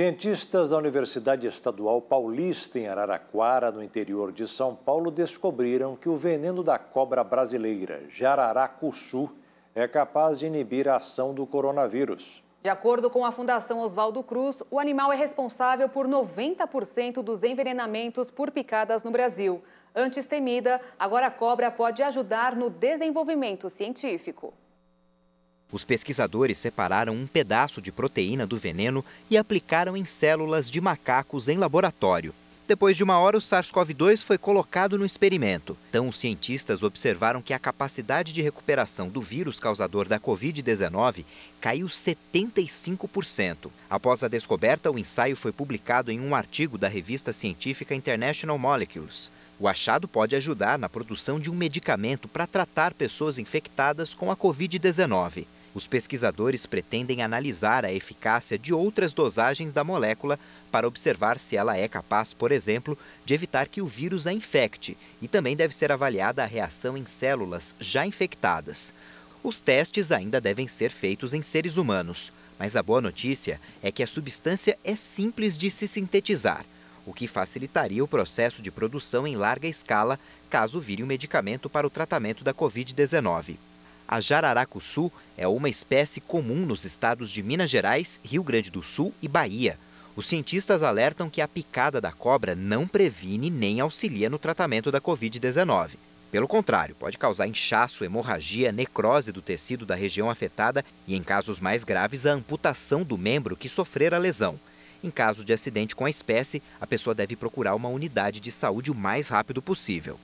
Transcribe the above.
Cientistas da Universidade Estadual Paulista, em Araraquara, no interior de São Paulo, descobriram que o veneno da cobra brasileira, jararacuçu, é capaz de inibir a ação do coronavírus. De acordo com a Fundação Oswaldo Cruz, o animal é responsável por 90% dos envenenamentos por picadas no Brasil. Antes temida, agora a cobra pode ajudar no desenvolvimento científico. Os pesquisadores separaram um pedaço de proteína do veneno e aplicaram em células de macacos em laboratório. Depois de uma hora, o SARS-CoV-2 foi colocado no experimento. Então, os cientistas observaram que a capacidade de recuperação do vírus causador da Covid-19 caiu 75%. Após a descoberta, o ensaio foi publicado em um artigo da revista científica International Molecules. O achado pode ajudar na produção de um medicamento para tratar pessoas infectadas com a Covid-19. Os pesquisadores pretendem analisar a eficácia de outras dosagens da molécula para observar se ela é capaz, por exemplo, de evitar que o vírus a infecte e também deve ser avaliada a reação em células já infectadas. Os testes ainda devem ser feitos em seres humanos, mas a boa notícia é que a substância é simples de se sintetizar, o que facilitaria o processo de produção em larga escala caso vire um medicamento para o tratamento da Covid-19. A jararacuçu é uma espécie comum nos estados de Minas Gerais, Rio Grande do Sul e Bahia. Os cientistas alertam que a picada da cobra não previne nem auxilia no tratamento da Covid-19. Pelo contrário, pode causar inchaço, hemorragia, necrose do tecido da região afetada e, em casos mais graves, a amputação do membro que sofrer a lesão. Em caso de acidente com a espécie, a pessoa deve procurar uma unidade de saúde o mais rápido possível.